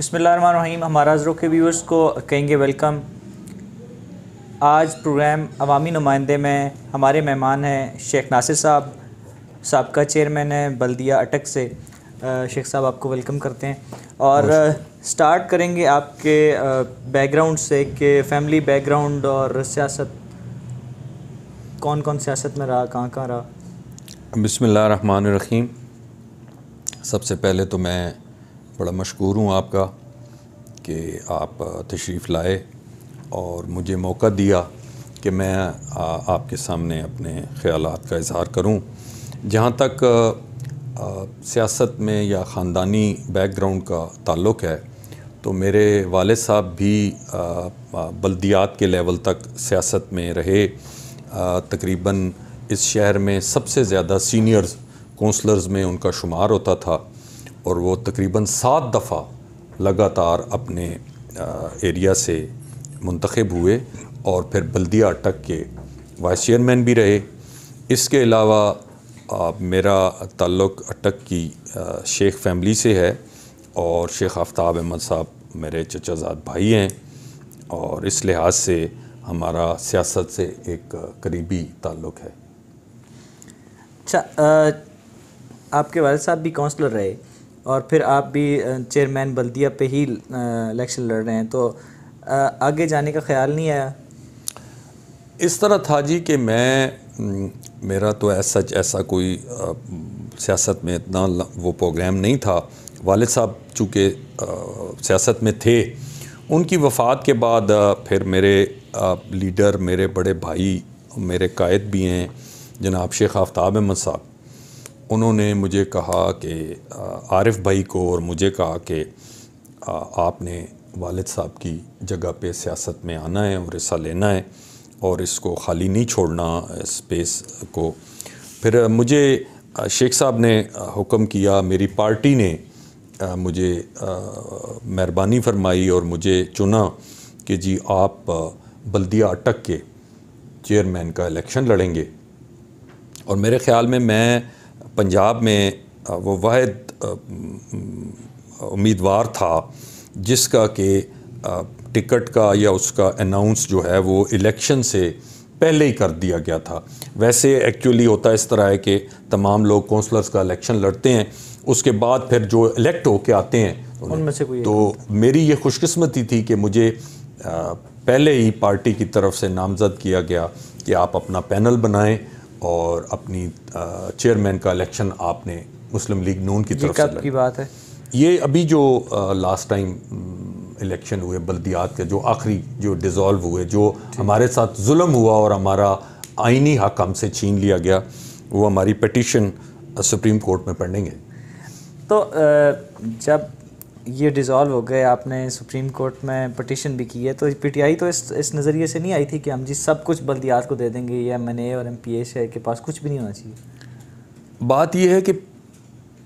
बसमीम हमारा के व्यूअर्स को कहेंगे वेलकम आज प्रोग्राम अवामी नुमाइंदे में हमारे मेहमान हैं शेख नासिर साहब सबका चेयरमैन है बल्दिया अटक से शेख साहब आपको वेलकम करते हैं और स्टार्ट करेंगे आपके बैकग्राउंड से कि फैमिली बैकग्राउंड और सियासत कौन कौन सियासत में रहा कहाँ कहाँ रहा बसमिल्ल रहीम सबसे पहले तो मैं बड़ा मशहूर हूँ आपका कि आप तशरीफ़ लाए और मुझे मौका दिया कि मैं आ, आपके सामने अपने ख्याल का इजहार करूँ जहाँ तक सियासत में या ख़ानदानी बैकग्राउंड का ताल्लुक़ है तो मेरे वाले साहब भी बल्दियात के लेवल तक सियासत में रहे तकरीबन इस शहर में सबसे ज़्यादा सीनियर्स कौंसलर्स में उनका शुमार होता था और वो तकरीबन सात दफ़ा लगातार अपने एरिया से मंतखब हुए और फिर बल्दिया अटक के वाइस चेयरमैन भी रहे इसके अलावा मेरा ताल्लुक़ अटक की शेख फैमिली से है और शेख आफ्ताब अहमद साहब मेरे चचाजाद भाई हैं और इस लिहाज से हमारा सियासत से एक करीबी ताल्लुक़ है अच्छा आपके वालद साहब भी काउंसलर रहे और फिर आप भी चेयरमैन बल्दिया पे ही इलेक्शन लड़ रहे हैं तो आगे जाने का ख्याल नहीं आया इस तरह था जी कि मैं मेरा तो ऐसा ऐसा कोई सियासत में इतना वो प्रोग्राम नहीं था वाले साहब चूँकि सियासत में थे उनकी वफ़ात के बाद फिर मेरे लीडर मेरे बड़े भाई मेरे कायद भी हैं जनाब शेख आफ्ताब अहमद साहब उन्होंने मुझे कहा कि आरिफ भाई को और मुझे कहा कि आपने वालिद साहब की जगह पे सियासत में आना है और हिस्सा लेना है और इसको खाली नहीं छोड़ना स्पेस को फिर मुझे शेख साहब ने हुक्म किया मेरी पार्टी ने मुझे मेहरबानी फरमाई और मुझे चुना कि जी आप बल्दिया अटक के चेयरमैन का इलेक्शन लड़ेंगे और मेरे ख़्याल में मैं पंजाब में वो वाद उम्मीदवार था जिसका कि टिकट का या उसका अनाउंस जो है वो इलेक्शन से पहले ही कर दिया गया था वैसे एक्चुअली होता इस तरह है कि तमाम लोग कौंसलर्स का इलेक्शन लड़ते हैं उसके बाद फिर जो इलेक्ट होके आते हैं उनमें से कोई तो मेरी ये खुशकस्मती थी कि मुझे पहले ही पार्टी की तरफ से नामज़द किया गया कि आप अपना पैनल बनाएं और अपनी चेयरमैन का इलेक्शन आपने मुस्लिम लीग नून की तरफ से की बात है ये अभी जो लास्ट टाइम इलेक्शन हुए बल्दियात के जो आखिरी जो डिसॉल्व हुए जो हमारे साथ जुल्म हुआ और हमारा आइनी हक हमसे छीन लिया गया वो हमारी पटिशन सुप्रीम कोर्ट में पढ़ेंगे तो जब ये डिज़ोल्व हो गए आपने सुप्रीम कोर्ट में पटिशन भी की है तो पीटीआई तो इस इस नज़रिए से नहीं आई थी कि हम जी सब कुछ बल्दियात को दे देंगे ये एम और एम पी के पास कुछ भी नहीं होना चाहिए बात यह है कि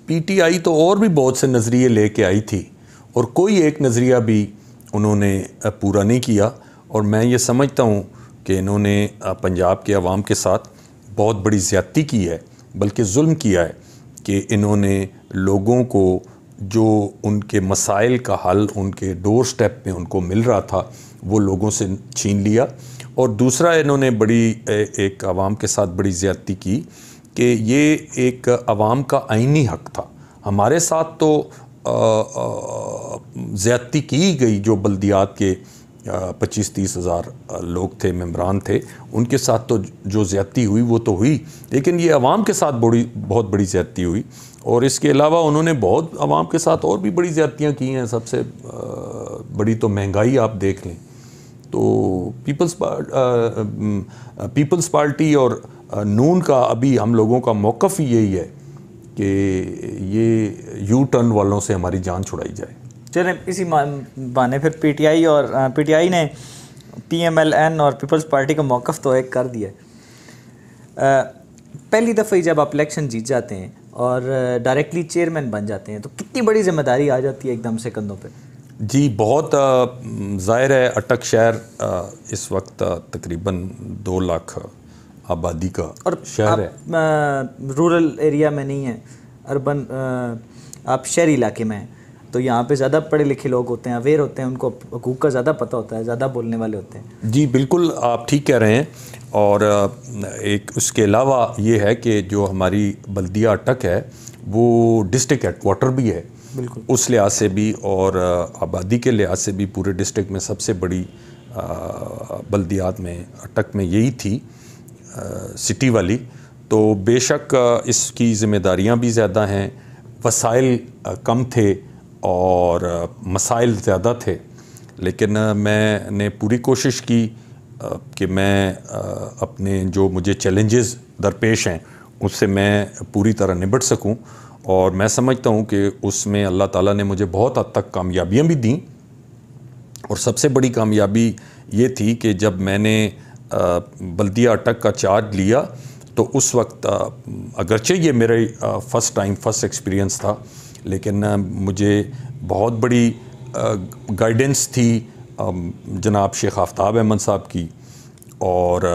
पीटीआई तो और भी बहुत से नज़रिए लेके आई थी और कोई एक नज़रिया भी उन्होंने पूरा नहीं किया और मैं ये समझता हूँ कि इन्होंने पंजाब के आवाम के साथ बहुत बड़ी ज़्यादती की है बल्कि जुल्म किया है कि इन्होंने लोगों को जो उनके मसाइल का हल उनके डोर स्टेप में उनको मिल रहा था वो लोगों से छीन लिया और दूसरा इन्होंने बड़ी एक आवाम के साथ बड़ी ज़्यादती की कि ये एक आवाम का आइनी हक था हमारे साथ तो ज़्यादती की गई जो बल्दियात के पच्चीस तीस हज़ार लोग थे मम्बरान थे उनके साथ तो जो ज़्यादती हुई वो तो हुई लेकिन ये आवाम के साथ बड़ी बहुत बड़ी ज़्यादती हुई और इसके अलावा उन्होंने बहुत आवाम के साथ और भी बड़ी ज़्यादतियाँ की हैं सबसे बड़ी तो महंगाई आप देख लें तो पीपल्स पीपल्स पार्टी और नून का अभी हम लोगों का मौक़ ही यही है कि ये यू टर्न वालों से हमारी जान छुड़ाई जाए चलें इसी बहाने फिर पीटीआई और पीटीआई ने पीएमएलएन और पीपल्स पार्टी का मौक़ तो एक कर दिया पहली दफ़े जब आप इलेक्शन जीत जाते हैं और डायरेक्टली चेयरमैन बन जाते हैं तो कितनी बड़ी जिम्मेदारी आ जाती है एकदम से कंधों पर जी बहुत ज़ाहिर है अटक शहर इस वक्त तकरीबन दो लाख आबादी का और शहर है रूरल एरिया में नहीं है अर्बन आप शहरी इलाके में हैं तो यहाँ पे ज़्यादा पढ़े लिखे लोग होते हैं अवेयर होते हैं उनको हकूक का ज़्यादा पता होता है ज़्यादा बोलने वाले होते हैं जी बिल्कुल आप ठीक कह रहे हैं और एक उसके अलावा ये है कि जो हमारी बल्दिया अटक है वो डिस्ट्रिक्ट हेडकोार्टर भी है बिल्कुल उस लिहाज से भी और आबादी के लिहाज से भी पूरे डिस्ट्रिक्ट में सबसे बड़ी बल्दियात में अटक में यही थी आ, सिटी वाली तो बेशक इसकी ज़िम्मेदारियां भी ज़्यादा हैं वसाइल कम थे और मसाइल ज़्यादा थे लेकिन मैंने पूरी कोशिश की कि मैं अपने जो मुझे चैलेंजेस दरपेश हैं उससे मैं पूरी तरह निबट सकूं और मैं समझता हूं कि उसमें अल्लाह ताला ने मुझे बहुत हद तक कामयाबियां भी दी और सबसे बड़ी कामयाबी ये थी कि जब मैंने बल्दिया अटक का चार्ज लिया तो उस वक्त अगरचे ये मेरा फ़र्स्ट टाइम फर्स्ट एक्सपीरियंस था लेकिन मुझे बहुत बड़ी गाइडेंस थी जनाब शेख आफ्ताब अहमद साहब की और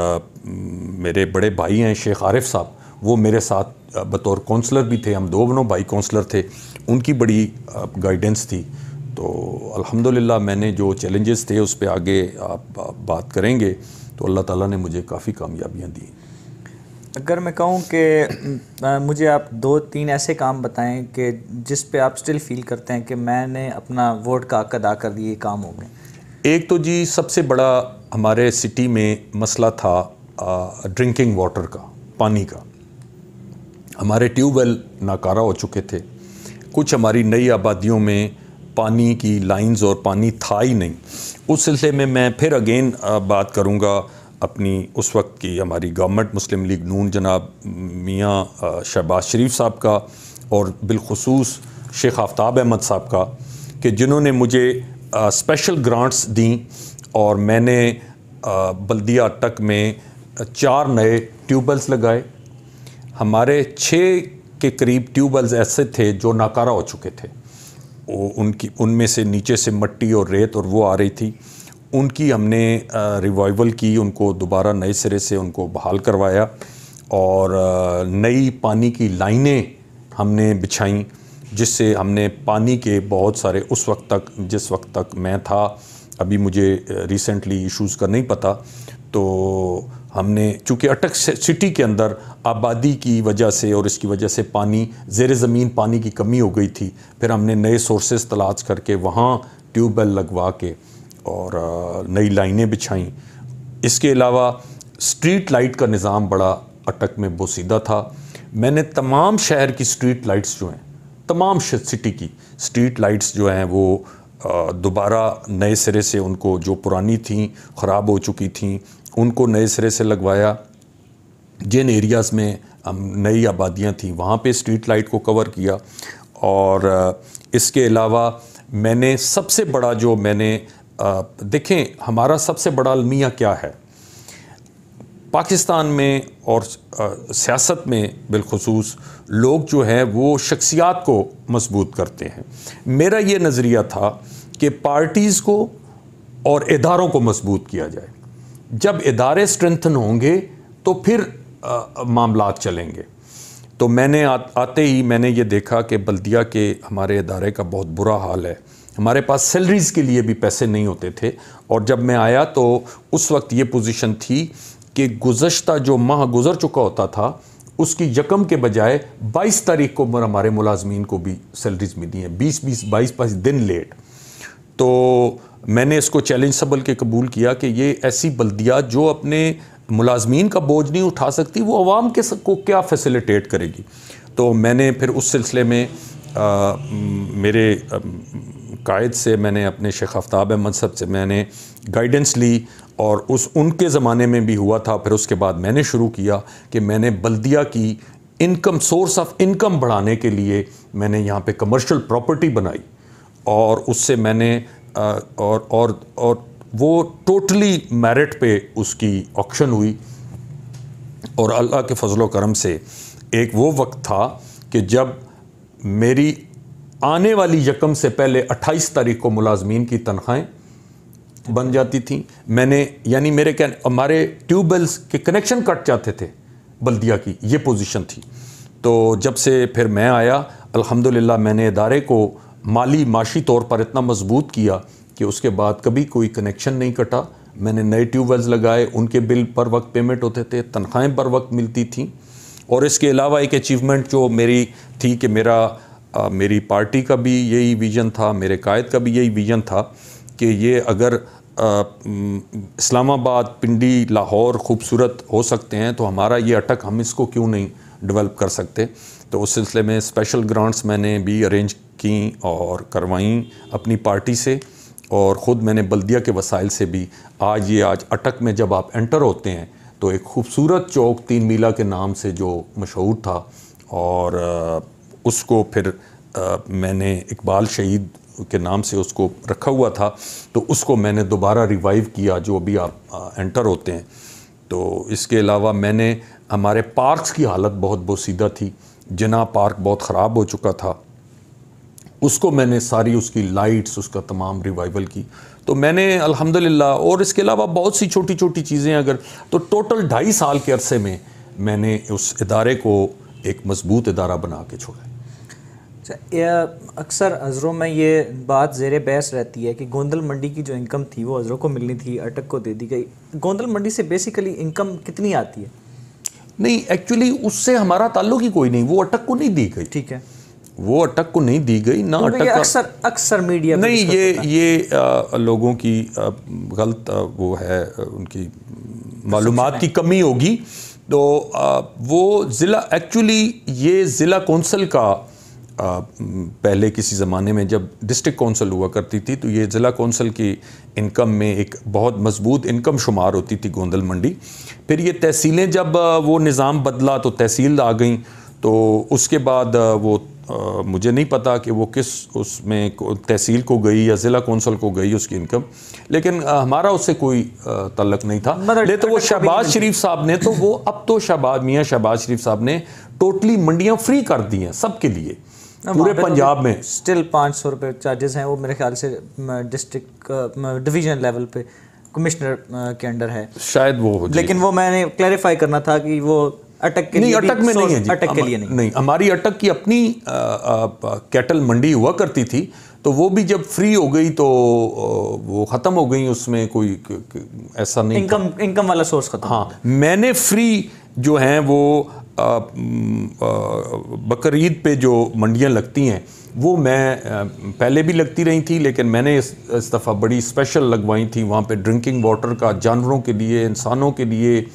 मेरे बड़े भाई हैं शेख आरिफ साहब वो मेरे साथ बतौर कौंसलर भी थे हम दो बनो भाई कौंसलर थे उनकी बड़ी गाइडेंस थी तो अल्हम्दुलिल्लाह मैंने जो चैलेंजेस थे उस पर आगे आप बात करेंगे तो अल्लाह ताला ने मुझे काफ़ी कामयाबियाँ दी अगर मैं कहूँ कि मुझे आप दो तीन ऐसे काम बताएं कि जिस पे आप स्टिल फील करते हैं कि मैंने अपना वोट का हक अदा कर दिए काम हो गए एक तो जी सबसे बड़ा हमारे सिटी में मसला था आ, ड्रिंकिंग वाटर का पानी का हमारे ट्यूबवेल नाकारा हो चुके थे कुछ हमारी नई आबादियों में पानी की लाइंस और पानी था ही नहीं उस सिलसिले में मैं फिर अगेन बात करूँगा अपनी उस वक्त की हमारी गवर्नमेंट मुस्लिम लीग नून जनाब मियाँ शहबाज शरीफ साहब का और बिलखसूस शेख आफ्ताब अहमद साहब का कि जिन्होंने मुझे आ, स्पेशल ग्रांट्स दी और मैंने बल्दिया तक में चार नए ट्यूबवेल्स लगाए हमारे छः के करीब ट्यूबवेल्स ऐसे थे जो नाकारा हो चुके थे वो उनकी उनमें से नीचे से मट्टी और रेत और वो आ रही थी उनकी हमने रिवाइवल की उनको दोबारा नए सिरे से उनको बहाल करवाया और नई पानी की लाइनें हमने बिछाई जिससे हमने पानी के बहुत सारे उस वक्त तक जिस वक्त तक मैं था अभी मुझे रिसेंटली इश्यूज़ का नहीं पता तो हमने चूँकि अटक सिटी के अंदर आबादी की वजह से और इसकी वजह से पानी जेर ज़मीन पानी की कमी हो गई थी फिर हमने नए सोर्सेज तलाश करके वहाँ ट्यूबवेल लगवा के और नई लाइनें बिछाई इसके अलावा स्ट्रीट लाइट का निज़ाम बड़ा अटक में बोसीदा था मैंने तमाम शहर की स्ट्रीट लाइट्स जो हैं तमाम सिटी की स्ट्रीट लाइट्स जो हैं वो दोबारा नए सिरे से उनको जो पुरानी थी ख़राब हो चुकी थी उनको नए सिरे से लगवाया जिन एरियाज़ में नई आबादियाँ थीं वहाँ पे स्ट्रीट लाइट को कवर किया और इसके अलावा मैंने सबसे बड़ा जो मैंने देखें हमारा सबसे बड़ा अलमिया क्या है पाकिस्तान में और सियासत में बिलखसूस लोग जो हैं वो शख्सियात को मजबूत करते हैं मेरा ये नज़रिया था कि पार्टीज़ को और इदारों को मजबूत किया जाए जब इदारे स्ट्रेंथन होंगे तो फिर मामला चलेंगे तो मैंने आ, आते ही मैंने ये देखा कि बल्दिया के हमारे इदारे का बहुत बुरा हाल है हमारे पास सैलरीज़ के लिए भी पैसे नहीं होते थे और जब मैं आया तो उस वक्त ये पोजीशन थी कि गुजशत जो माह गुजर चुका होता था उसकी यकम के बजाय 22 तारीख को हमारे मुलाजमीन को भी सैलरीज मिली हैं 20 बीस बाईस बाईस दिन लेट तो मैंने इसको चैलेंज सबल के कबूल किया कि ये ऐसी बल्दियात जो अपने मुलाजमीन का बोझ नहीं उठा सकती वो आवाम के को क्या फैसिलिटेट करेगी तो मैंने फिर उस सिलसिले में आ, मेरे आ, कायद से मैंने अपने शेख आफ्ताब अहमद साहब से मैंने गाइडेंस ली और उस उनके ज़माने में भी हुआ था फिर उसके बाद मैंने शुरू किया कि मैंने बल्दिया की इनकम सोर्स ऑफ इनकम बढ़ाने के लिए मैंने यहाँ पे कमर्शियल प्रॉपर्टी बनाई और उससे मैंने आ, और और और वो टोटली मेरिट पे उसकी ऑक्शन हुई और अल्लाह के फजलोक करम से एक वो वक्त था कि जब मेरी आने वाली यकम से पहले 28 तारीख को मुलाजमीन की तनख्वाहें बन जाती थी मैंने यानी मेरे क्या हमारे ट्यूबवेल्स के कनेक्शन कट जाते थे बल्दिया की ये पोजीशन थी तो जब से फिर मैं आया अल्हम्दुलिल्लाह मैंने इदारे को माली माशी तौर पर इतना मजबूत किया कि उसके बाद कभी कोई कनेक्शन नहीं कटा मैंने नए ट्यूबवेल्स लगाए उनके बिल पर वक्त पेमेंट होते थे तनख्वाहें पर वक्त मिलती थी और इसके अलावा एक अचीवमेंट जो मेरी थी कि मेरा आ, मेरी पार्टी का भी यही विज़न था मेरे कायद का भी यही विज़न था कि ये अगर इस्लामाबाद पिंडी लाहौर खूबसूरत हो सकते हैं तो हमारा ये अटक हम इसको क्यों नहीं डेवलप कर सकते तो उस सिलसिले में स्पेशल ग्रांट्स मैंने भी अरेंज की और करवाईं अपनी पार्टी से और ख़ुद मैंने बल्दिया के वसाइल से भी आज ये आज अटक में जब आप एंटर होते हैं तो एक खूबसूरत चौक तीन मीला के नाम से जो मशहूर था और उसको फिर आ, मैंने इकबाल शहीद के नाम से उसको रखा हुआ था तो उसको मैंने दोबारा रिवाइव किया जो अभी आप आ, एंटर होते हैं तो इसके अलावा मैंने हमारे पार्क्स की हालत बहुत बोसीदा थी जना पार्क बहुत ख़राब हो चुका था उसको मैंने सारी उसकी लाइट्स उसका तमाम रिवाइवल की तो मैंने अल्हम्दुलिल्लाह और इसके अलावा बहुत सी छोटी छोटी चीज़ें अगर तो टोटल ढाई साल के अरसे में मैंने उस इदारे को एक मज़बूत इदारा बना के छोड़ा अच्छा, अक्सर अज़रों में ये बात जेर बहस रहती है कि गोंदल मंडी की जो इनकम थी वो अज़रों को मिलनी थी अटक को दे दी गई गोंदल मंडी से बेसिकली इनकम कितनी आती है नहीं एक्चुअली उससे हमारा ताल्लुक ही कोई नहीं वो अटक को नहीं दी गई ठीक है वो अटक को नहीं दी गई ना तो अटक अक्सर अक्सर मीडिया नहीं ये ये आ, लोगों की आ, गलत आ, वो है उनकी मालूम की कमी होगी तो आ, वो ज़िला एक्चुअली ये ज़िला कौंसिल का पहले किसी ज़माने में जब डिस्ट्रिक्ट कौंसल हुआ करती थी तो ये ज़िला कौंसल की इनकम में एक बहुत मजबूत इनकम शुमार होती थी गोंदल मंडी फिर ये तहसीलें जब वो निज़ाम बदला तो तहसील आ गई तो उसके बाद वो आ, मुझे नहीं पता कि वो किस उसमें तहसील को गई या ज़िला कौंसल को गई उसकी इनकम लेकिन आ, हमारा उससे कोई तल्लक नहीं था ले मतलब तो वो शहबाज शरीफ साहब ने तो वो अब तो शहबाज मियाँ शहबाज शरीफ साहब ने टोटली मंडियाँ फ्री कर दी हैं सब के लिए पूरे तो पंजाब में स्टिल पाँच सौ रुपये चार्जेस हैं वो मेरे ख्याल से डिस्ट्रिक्ट डिवीजन लेवल पे कमिश्नर के अंडर है शायद वो हो लेकिन वो मैंने क्लैरिफाई करना था कि वो अटक के नहीं अटक में नहीं है जी अटक के लिए नहीं नहीं हमारी अटक की अपनी कैटल मंडी हुआ करती थी तो वो भी जब फ्री हो गई तो वो ख़त्म हो गई उसमें कोई ऐसा नहीं इनकम इनकम वाला सोर्स खत्म हाँ मैंने फ्री जो हैं वो बकर ईद पे जो मंडियाँ लगती हैं वो मैं पहले भी लगती रही थी लेकिन मैंने इस, इस दफ़ा बड़ी स्पेशल लगवाई थी वहाँ पे ड्रिंकिंग वाटर का जानवरों के लिए इंसानों के लिए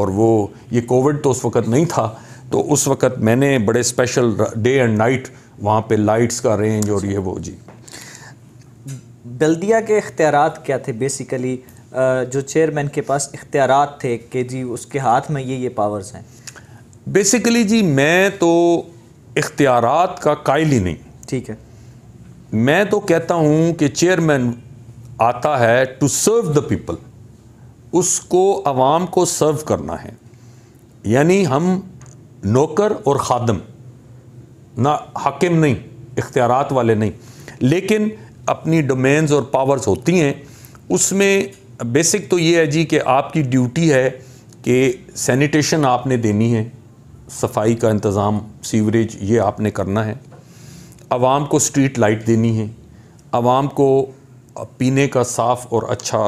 और वो ये कोविड तो उस वक़्त नहीं था तो उस वक़्त मैंने बड़े स्पेशल डे एंड नाइट वहाँ पे लाइट्स का रेंज और ये वो जी बल्दिया के इख्तियार क्या थे बेसिकली जो चेयरमैन के पास इख्तियार थे कि जी उसके हाथ में ये ये पावर्स हैं बेसिकली जी मैं तो इख्तियार का कायल ही नहीं ठीक है मैं तो कहता हूँ कि चेयरमैन आता है टू सर्व द पीपल उसको आवाम को सर्व करना है यानी हम नौकर और खादम ना हाकिम नहीं इख्तियारत वाले नहीं लेकिन अपनी डोमेन्स और पावर्स होती हैं उसमें बेसिक तो ये है जी कि आपकी ड्यूटी है कि सैनिटेशन आपने देनी है सफाई का इंतज़ाम सीवरेज ये आपने करना है आवाम को स्ट्रीट लाइट देनी है आवाम को पीने का साफ़ और अच्छा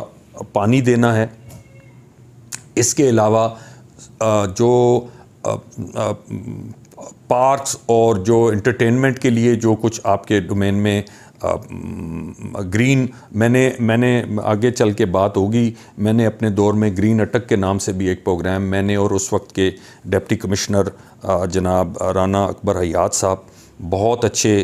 पानी देना है इसके अलावा जो पार्क्स और जो इंटरटेनमेंट के लिए जो कुछ आपके डोमेन में ग्रीन मैंने मैंने आगे चल के बात होगी मैंने अपने दौर में ग्रीन अटक के नाम से भी एक प्रोग्राम मैंने और उस वक्त के डिप्टी कमिश्नर जनाब राना अकबर हयात साहब बहुत अच्छे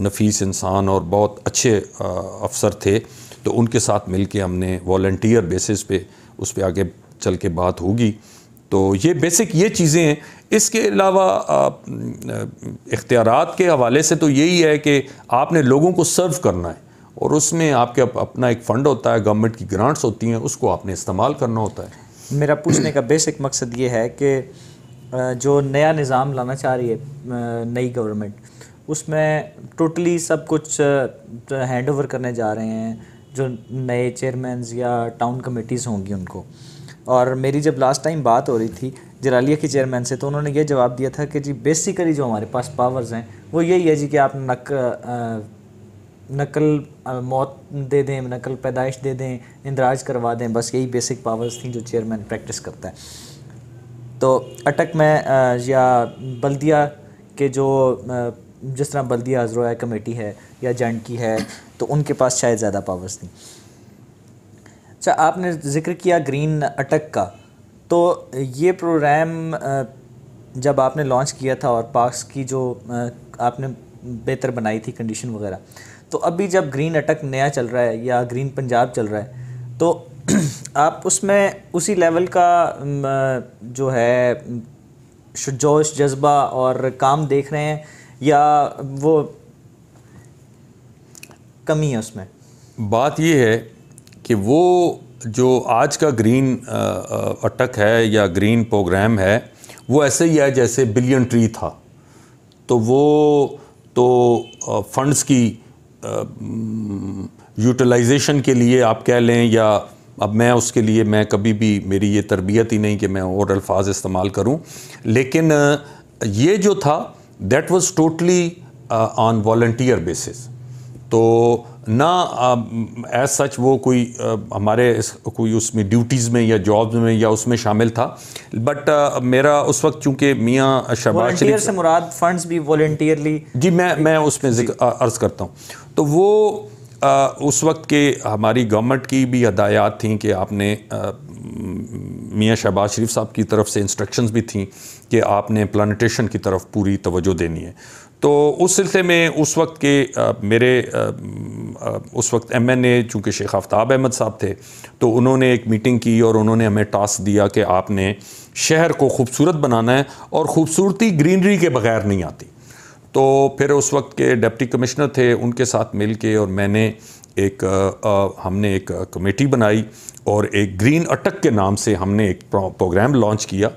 नफीस इंसान और बहुत अच्छे अफसर थे तो उनके साथ मिल के हमने वॉल्टियर बेसिस पे उस पर आगे चल के बात होगी तो ये बेसिक ये चीज़ें हैं इसके अलावा इख्तियार के हवाले से तो यही है कि आपने लोगों को सर्व करना है और उसमें आपके अपना एक फ़ंड होता है गवर्नमेंट की ग्रांट्स होती हैं उसको आपने इस्तेमाल करना होता है मेरा पूछने का बेसिक मकसद ये है कि जो नया निज़ाम लाना चाह रही है नई गवर्नमेंट उसमें टोटली सब कुछ हैंड ओवर करने जा रहे हैं जो नए चेयरमैन या टाउन कमेटीज़ होंगी उनको और मेरी जब लास्ट टाइम बात हो रही थी जरालिया के चेयरमैन से तो उन्होंने ये जवाब दिया था कि जी बेसिकली जो हमारे पास पावर्स हैं वो यही है जी कि आप नक नकल मौत दे दें नकल पैदाइश दे दें इंदराज करवा दें बस यही बेसिक पावर्स थी जो चेयरमैन प्रैक्टिस करता है तो अटक में या बल्दिया के जो जिस तरह बल्दिया हजरो कमेटी है या जैंड की है तो उनके पास शायद ज़्यादा पावर्स थी अच्छा आपने ज़िक्र किया ग्रीन अटक का तो ये प्रोग्राम जब आपने लॉन्च किया था और पार्क्स की जो आपने बेहतर बनाई थी कंडीशन वगैरह तो अभी जब ग्रीन अटक नया चल रहा है या ग्रीन पंजाब चल रहा है तो आप उसमें उसी लेवल का जो है जोश जज्बा और काम देख रहे हैं या वो कमी है उसमें बात ये है कि वो जो आज का ग्रीन अटक है या ग्रीन प्रोग्राम है वो ऐसे ही है जैसे बिलियन ट्री था तो वो तो फंड्स की यूटिलाइजेशन के लिए आप कह लें या अब मैं उसके लिए मैं कभी भी मेरी ये तरबियत ही नहीं कि मैं और अल्फाज इस्तेमाल करूं लेकिन ये जो था that was totally on volunteer basis तो ना एज सच वो कोई आ, हमारे इस कोई उसमें ड्यूटीज़ में या जॉब में या उसमें शामिल था बट आ, मेरा उस वक्त चूंकि मियाँ शहबाज शरीफ से मुराद फंड्स भी वॉल्टियरली जी मैं मैं उसमें अर्ज़ करता हूँ तो वो आ, उस वक्त के हमारी गवर्नमेंट की भी हदायत थी कि आपने मियाँ शहबाज शरीफ साहब की तरफ से इंस्ट्रक्शंस भी थी कि आपने प्लानटेशन की तरफ पूरी तवज्जो देनी है तो उस सिलसिले में उस वक्त के आ, मेरे आ, आ, उस वक्त एम एन ए चूँकि शेख आफ्ताब अहमद साहब थे तो उन्होंने एक मीटिंग की और उन्होंने हमें टास्क दिया कि आपने शहर को खूबसूरत बनाना है और खूबसूरती ग्रीनरी के बगैर नहीं आती तो फिर उस वक्त के डिप्टी कमिश्नर थे उनके साथ मिल के और मैंने एक आ, हमने एक कमेटी बनाई और एक ग्रीन अटक के नाम से हमने एक प्रोग्राम लॉन्च किया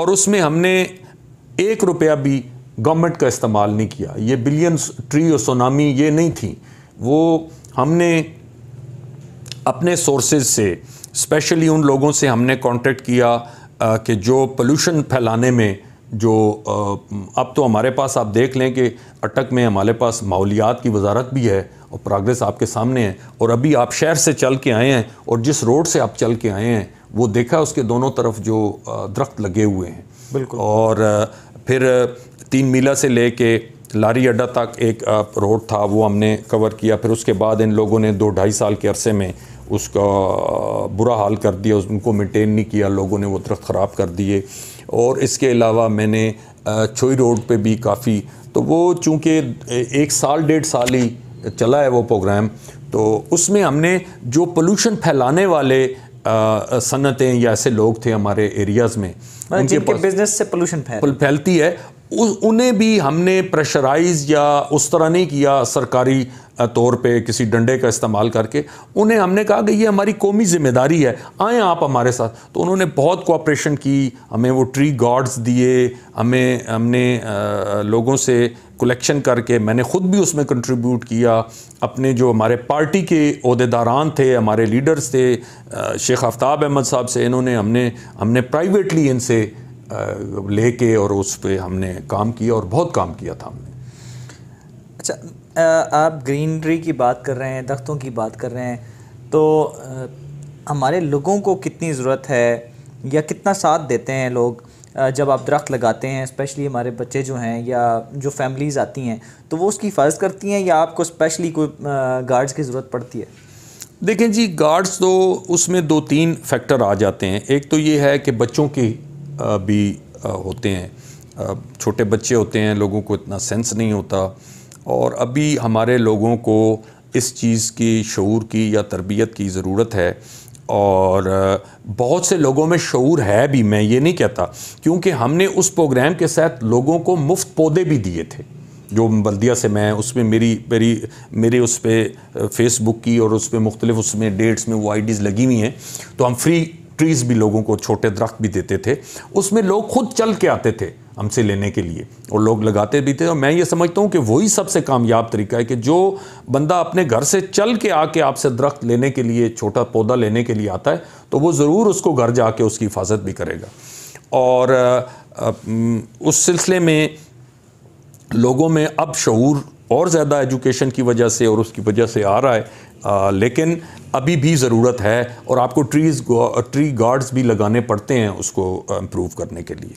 और उसमें हमने एक रुपया भी गवर्नमेंट का इस्तेमाल नहीं किया ये बिलियंस ट्री और सोनामी ये नहीं थी वो हमने अपने सोर्सेज से स्पेशली उन लोगों से हमने कांटेक्ट किया कि जो पोल्यूशन फैलाने में जो अब तो हमारे पास आप देख लें कि अटक में हमारे पास मालियात की वजारत भी है और प्रोग्रेस आपके सामने है और अभी आप शहर से चल के आए हैं और जिस रोड से आप चल के आए हैं वो देखा उसके दोनों तरफ जो दरख्त लगे हुए हैं बिल्कुल और फिर तीन मीला से ले के लारी अड्डा तक एक रोड था वो हमने कवर किया फिर उसके बाद इन लोगों ने दो ढाई साल के अरसे में उसका बुरा हाल कर दिया उनको मेंटेन नहीं किया लोगों ने वो दरख्त ख़राब कर दिए और इसके अलावा मैंने छोई रोड पे भी काफ़ी तो वो चूँकि एक साल डेढ़ साल ही चला है वो प्रोग्राम तो उसमें हमने जो पोल्यूशन फैलाने वाले सनतें या ऐसे लोग थे हमारे एरियाज़ में हाँ, उनके बिजनेस से पोल्यूशन फैलती है उन्हें भी हमने प्रेशराइज या उस तरह नहीं किया सरकारी तौर पे किसी डंडे का इस्तेमाल करके उन्हें हमने कहा कि ये हमारी कौमी जिम्मेदारी है आए आप हमारे साथ तो उन्होंने बहुत कोऑपरेशन की हमें वो ट्री गार्ड्स दिए हमें हमने आ, लोगों से कलेक्शन करके मैंने ख़ुद भी उसमें कंट्रीब्यूट किया अपने जो हमारे पार्टी के अहदेदारान थे हमारे लीडर्स थे शेख आफ्ताब अहमद साहब से इन्होंने हमने हमने प्राइवेटली इनसे लेके और उस पर हमने काम किया और बहुत काम किया था हमने अच्छा आप ग्रीनरी की बात कर रहे हैं दख्तों की बात कर रहे हैं तो हमारे लोगों को कितनी ज़रूरत है या कितना साथ देते हैं लोग जब आप दरख्त लगाते हैं स्पेशली हमारे बच्चे जो हैं या जो फैमिलीज़ आती हैं तो वो उसकी हिफाजत करती हैं या आपको स्पेशली कोई गार्ड्स की ज़रूरत पड़ती है देखें जी गार्ड्स तो उसमें दो तीन फैक्टर आ जाते हैं एक तो ये है कि बच्चों की भी होते हैं छोटे बच्चे होते हैं लोगों को इतना सेंस नहीं होता और अभी हमारे लोगों को इस चीज़ की शूर की या तरबियत की ज़रूरत है और बहुत से लोगों में शूर है भी मैं ये नहीं कहता क्योंकि हमने उस प्रोग्राम के साथ लोगों को मुफ्त पौधे भी दिए थे जो बल्दिया से मैं उसमें मेरी मेरी मेरे उस पर फेसबुक की और उस पर मुख्तलिफ उसमें डेट्स में वो आईडीज़ लगी हुई हैं तो हम फ्री ट्रीज़ भी लोगों को छोटे दरख्त भी देते थे उसमें लोग खुद चल के आते थे हमसे लेने के लिए और लोग लगाते भी थे और मैं ये समझता हूँ कि वही सबसे कामयाब तरीका है कि जो बंदा अपने घर से चल के आके आपसे दरख्त लेने के लिए छोटा पौधा लेने के लिए आता है तो वो ज़रूर उसको घर जा के उसकी हिफाजत भी करेगा और उस सिलसिले में लोगों में अब शूर और ज़्यादा एजुकेशन की वजह से और उसकी वजह से आ रहा है आ, लेकिन अभी भी ज़रूरत है और आपको ट्रीज ट्री गार्ड्स भी लगाने पड़ते हैं उसको इम्प्रूव करने के लिए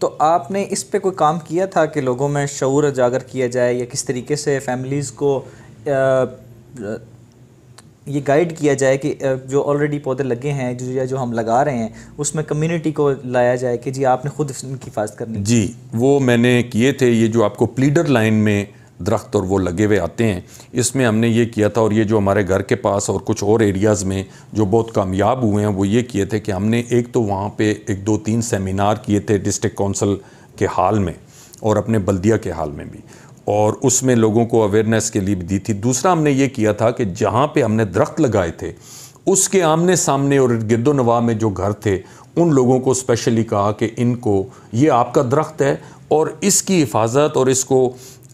तो आपने इस पे कोई काम किया था कि लोगों में शूर उजागर किया जाए या किस तरीके से फैमिलीज़ को आ, ये गाइड किया जाए कि जो ऑलरेडी पौधे लगे हैं जो या जो हम लगा रहे हैं उसमें कम्युनिटी को लाया जाए कि जी आपने खुद इनकी हिफाजत करनी जी वो मैंने किए थे ये जो आपको प्लीडर लाइन में दरख्त और वो लगे हुए आते हैं इसमें हमने ये किया था और ये जो हमारे घर के पास और कुछ और एरियाज़ में जो बहुत कामयाब हुए हैं वो ये किए थे कि हमने एक तो वहाँ पर एक दो तीन सेमिनार किए थे डिस्ट्रिक्ट कौंसल के हाल में और अपने बल्दिया के हाल में भी और उसमें लोगों को अवेयरनेस के लिए भी दी थी दूसरा हमने ये किया था कि जहाँ पर हमने दरख्त लगाए थे उसके आमने सामने और गिरदोनवा में जो घर थे उन लोगों को स्पेशली कहा कि इनको ये आपका दरख्त है और इसकी हिफाजत और इसको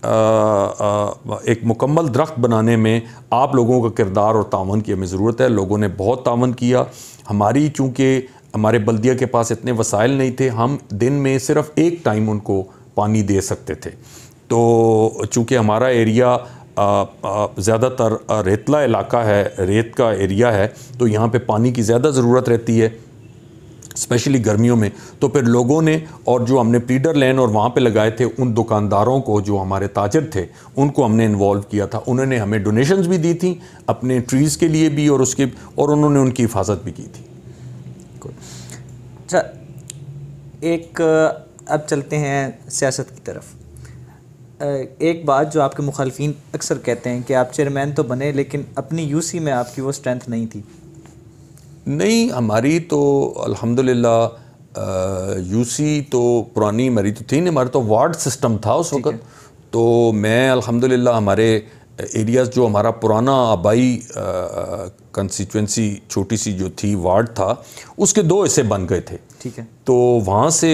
एक मुकम्मल दरख्त बनाने में आप लोगों का किरदार और तावन की हमें ज़रूरत है लोगों ने बहुत तावन किया हमारी चूँकि हमारे बल्दिया के पास इतने वसाइल नहीं थे हम दिन में सिर्फ एक टाइम उनको पानी दे सकते थे तो चूँकि हमारा एरिया ज़्यादातर रेतला इलाका है रेत का एरिया है तो यहाँ पे पानी की ज़्यादा ज़रूरत रहती है स्पेशली गर्मियों में तो फिर लोगों ने और जो हमने पीडर लैन और वहाँ पे लगाए थे उन दुकानदारों को जो हमारे ताजर थे उनको हमने इन्वॉल्व किया था उन्होंने हमें डोनेशंस भी दी थी अपने ट्रीज़ के लिए भी और उसके और उन्होंने उनकी हिफाजत भी की थी अच्छा एक अब चलते हैं सियासत की तरफ एक बात जो आपके मुखालफी अक्सर कहते हैं कि आप चेयरमैन तो बने लेकिन अपनी यूसी में आपकी वो स्ट्रेंथ नहीं थी नहीं हमारी तो अल्हम्दुलिल्लाह यूसी तो पुरानी मरी तो थी नहीं हमारा तो वार्ड सिस्टम था उस वक्त तो मैं अल्हम्दुलिल्लाह हमारे एरियाज जो हमारा पुराना आबाई कंस्टिट्यूंसी छोटी सी जो थी वार्ड था उसके दो हिस्से बन गए थे ठीक है तो वहाँ से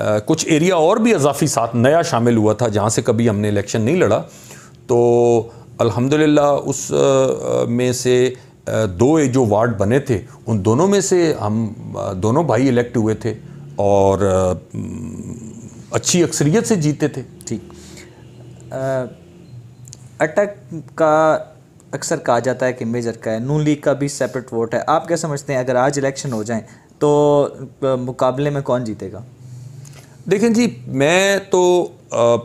आ, कुछ एरिया और भी अजाफी साथ नया शामिल हुआ था जहाँ से कभी हमने इलेक्शन नहीं लड़ा तो अल्हम्दुलिल्लाह उस आ, में से दो जो वार्ड बने थे उन दोनों में से हम दोनों भाई इलेक्ट हुए थे और अच्छी अक्सरियत से जीते थे ठीक अटक का अक्सर कहा जाता है कि मेजर का है नू लीग का भी सेपरेट वोट है आप क्या समझते हैं अगर आज इलेक्शन हो जाए तो मुकाबले में कौन जीतेगा देखें जी मैं तो आ,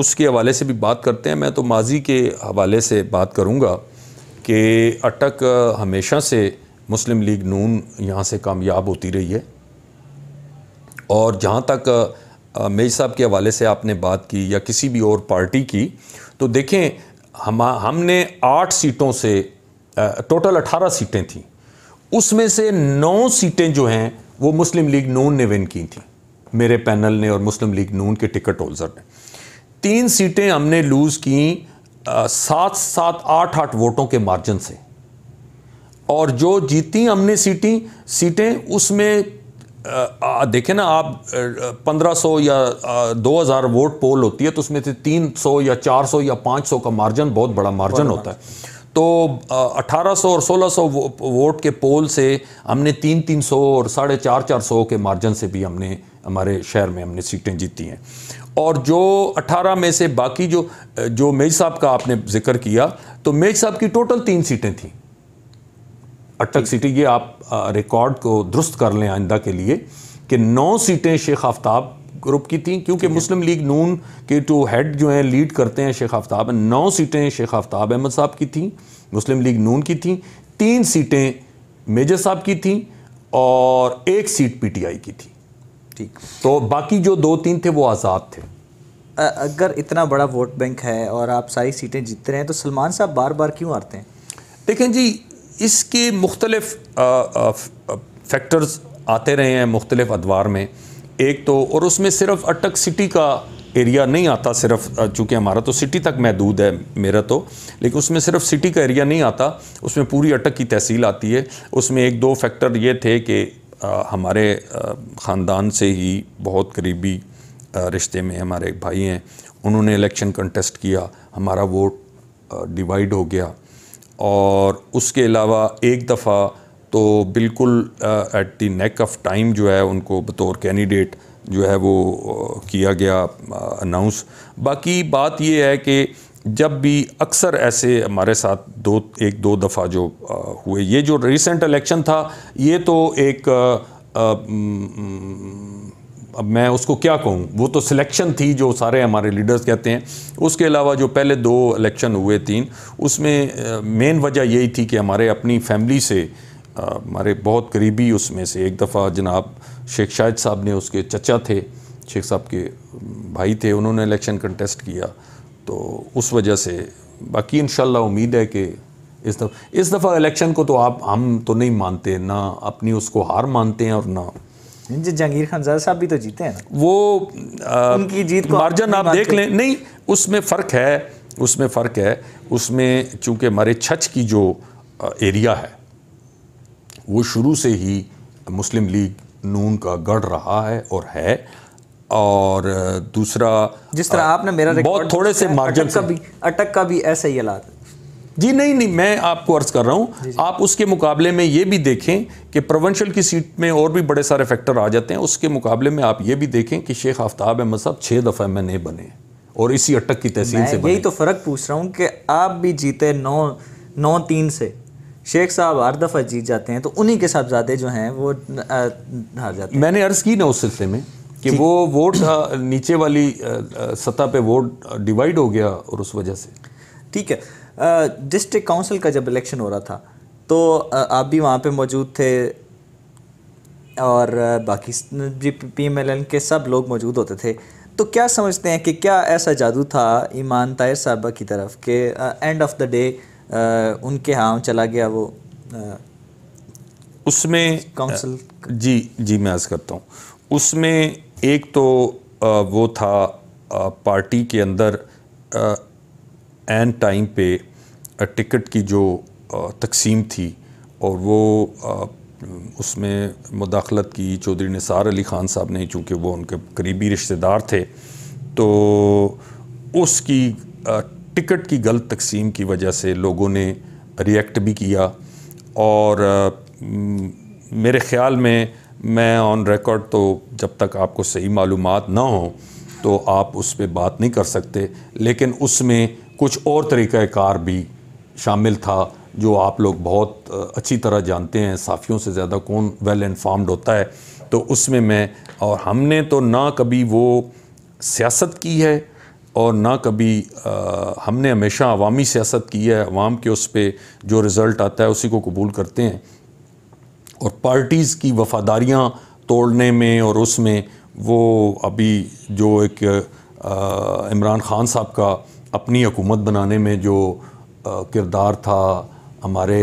उसके हवाले से भी बात करते हैं मैं तो माजी के हवाले से बात करूँगा कि अटक हमेशा से मुस्लिम लीग नून यहाँ से कामयाब होती रही है और जहाँ तक मेज साहब के हवाले से आपने बात की या किसी भी और पार्टी की तो देखें हम हमने आठ सीटों से टोटल अठारह सीटें थीं उसमें से नौ सीटें जो हैं वो मुस्लिम लीग नून ने विन की थी मेरे पैनल ने और मुस्लिम लीग नून के टिकट होल्डर ने तीन सीटें हमने लूज़ की सात सात आठ आठ वोटों के मार्जिन से और जो जीती हमने सीटें सीटें उसमें देखें ना आप पंद्रह सौ या दो हज़ार वोट पोल होती है तो उसमें से तीन सौ या चार सौ या पाँच सौ का मार्जिन बहुत बड़ा मार्जिन होता है तो 1800 और 1600 वोट के पोल से हमने तीन तीन सौ और साढ़े चार चार सौ के मार्जिन से भी हमने हमारे शहर में हमने सीटें जीती हैं और जो 18 में से बाकी जो जो मेज साहब का आपने जिक्र किया तो मेज साहब की टोटल तीन सीटें थीं अटक सीटें ये आप रिकॉर्ड को दुरुस्त कर लें आइंदा के लिए कि नौ सीटें शेख आफ्ताब ग्रुप की थी क्योंकि मुस्लिम लीग नून के टू हेड जो हैं लीड करते हैं शेख आफ्ताब नौ सीटें शेख आफ्ताब अहमद साहब की थी मुस्लिम लीग नून की थी तीन सीटें मेजर साहब की थी और एक सीट पीटीआई की थी ठीक तो बाकी जो दो तीन थे वो आज़ाद थे अगर इतना बड़ा वोट बैंक है और आप सारी सीटें जीतते रहे हैं तो सलमान साहब बार बार क्यों हारते हैं देखें जी इसके मुख्तलफ फैक्टर्स आते रहे हैं मुख्तलिफ अदवार में एक तो और उसमें सिर्फ अटक सिटी का एरिया नहीं आता सिर्फ चूँकि हमारा तो सिटी तक महदूद है मेरा तो लेकिन उसमें सिर्फ सिटी का एरिया नहीं आता उसमें पूरी अटक की तहसील आती है उसमें एक दो फैक्टर ये थे कि हमारे ख़ानदान से ही बहुत करीबी रिश्ते में हमारे एक भाई हैं उन्होंने इलेक्शन कंटेस्ट किया हमारा वोट डिवाइड हो गया और उसके अलावा एक दफ़ा तो बिल्कुल at the nick of time जो है उनको बतौर कैंडिडेट जो है वो किया गया अनाउंस बाकी बात ये है कि जब भी अक्सर ऐसे हमारे साथ दो एक दो दफ़ा जो हुए ये जो रिसेंट इलेक्शन था ये तो एक अब मैं उसको क्या कहूँ वो तो सिलेक्शन थी जो सारे हमारे लीडर्स कहते हैं उसके अलावा जो पहले दो इलेक्शन हुए तीन उसमें मेन वजह यही थी कि हमारे अपनी फैमिली से हमारे बहुत करीबी उसमें से एक दफ़ा जनाब शेख शाहिद साहब ने उसके चचा थे शेख साहब के भाई थे उन्होंने इलेक्शन कंटेस्ट किया तो उस वजह से बाकी इन उम्मीद है कि इस दफ़ा इस दफ़ा इलेक्शन को तो आप हम तो नहीं मानते ना अपनी उसको हार मानते हैं और ना जहांगीर जहा साहब भी तो जीते हैं वो आ, उनकी जीत को मार्जन आप देख लें नहीं उसमें फ़र्क है उसमें फ़र्क है उसमें चूंकि हमारे छच की जो एरिया है वो शुरू से ही मुस्लिम लीग नून का गढ़ रहा है और है और दूसरा जिस तरह आपने मेरा बहुत थोड़े से मार्जिन का भी अटक का भी ऐसा ही हालात जी नहीं नहीं मैं आपको अर्ज कर रहा हूँ आप उसके मुकाबले में ये भी देखें कि प्रोवेंशल की सीट में और भी बड़े सारे फैक्टर आ जाते हैं उसके मुकाबले में आप ये भी देखें कि शेख आफ्ताब अहमद साहब छः दफ़ा एम एन ए बने और इसी अटक की तहसील से यही तो फ़र्क पूछ रहा हूँ कि आप भी जीते नौ नौ तीन से शेख साहब हर दफ़ा जीत जाते हैं तो उन्हीं के साहबजादे जो हैं वो हार जाते हैं मैंने अर्ज़ की ना उस सिलसिले में कि वो वोट हाँ, नीचे वाली सतह पे वोट डिवाइड हो गया और उस वजह से ठीक है डिस्ट्रिक्ट काउंसिल का जब इलेक्शन हो रहा था तो आप भी वहाँ पे मौजूद थे और बाकी जी पी एम एल एन के सब लोग मौजूद होते थे तो क्या समझते हैं कि क्या ऐसा जादू था ईमान ताहिर साहबा की तरफ के एंड ऑफ द डे उनके हाँ चला गया वो उसमें काउंसिल जी जी मैं आज करता हूँ उसमें एक तो वो था पार्टी के अंदर एन टाइम पे टिकट की जो तकसीम थी और वो उसमें मुदाखलत की चौधरी निसार अली ख़ान साहब ने चूँकि वो उनके करीबी रिश्तेदार थे तो उसकी टिकट की गलत तकसीम की वजह से लोगों ने रिएक्ट भी किया और मेरे ख़्याल में मैं ऑन रिकॉर्ड तो जब तक आपको सही मालूम ना हो तो आप उस पर बात नहीं कर सकते लेकिन उसमें कुछ और तरीक़ार भी शामिल था जो आप लोग बहुत अच्छी तरह जानते हैं साफ़ियों से ज़्यादा कौन वेल इन्फॉर्म्ड होता है तो उसमें मैं और हमने तो ना कभी वो सियासत की है और ना कभी आ, हमने हमेशा अवामी सियासत की है अवाम के उस पर जो रिज़ल्ट आता है उसी को कबूल करते हैं और पार्टीज़ की वफादारियाँ तोड़ने में और उसमें वो अभी जो एक इमरान ख़ान साहब का अपनी हुकूमत बनाने में जो किरदार था हमारे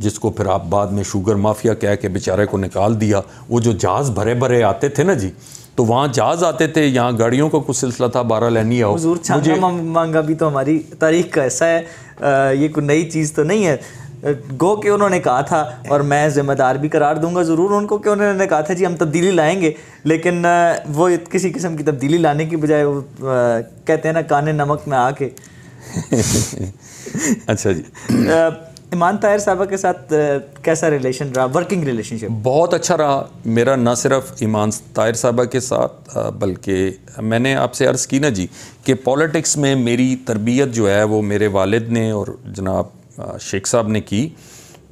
जिसको फिर आप बाद में शुगर माफिया कह के बेचारे को निकाल दिया वो जो जहाज़ भरे भरे आते थे ना जी तो वहाँ जहाज आते थे यहाँ गाड़ियों का कुछ सिलसिला था बारह लेनी आओ मुझे मांगा भी तो हमारी तारीख का ऐसा है आ, ये कोई नई चीज़ तो नहीं है गो के उन्होंने कहा था और मैं ज़िम्मेदार भी करार दूंगा ज़रूर उनको कि उन्होंने कहा था जी हम तब्दीली लाएंगे लेकिन वो किसी किस्म की तब्दीली लाने की बजाय वो कहते हैं ना कान नमक में आके अच्छा जी ईमान ताहिर साहबा के साथ कैसा रिलेशन रहा वर्किंग रिलेशनशिप बहुत अच्छा रहा मेरा ना सिर्फ ईमान ताहिर साहबा के साथ बल्कि मैंने आपसे अर्ज़ की ना जी कि पॉलिटिक्स में मेरी तरबियत जो है वो मेरे वालिद ने और जनाब शेख साहब ने की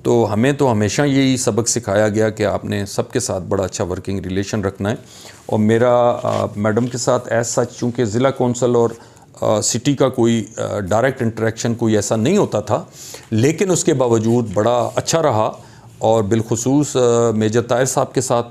तो हमें तो हमेशा यही सबक सिखाया गया कि आपने सबके साथ बड़ा अच्छा वर्किंग रिलेशन रखना है और मेरा मैडम के साथ एज सच चूँकि ज़िला कौंसल और सिटी का कोई डायरेक्ट इंटरेक्शन कोई ऐसा नहीं होता था लेकिन उसके बावजूद बड़ा अच्छा रहा और बिलखसूस मेजर तायर साहब के साथ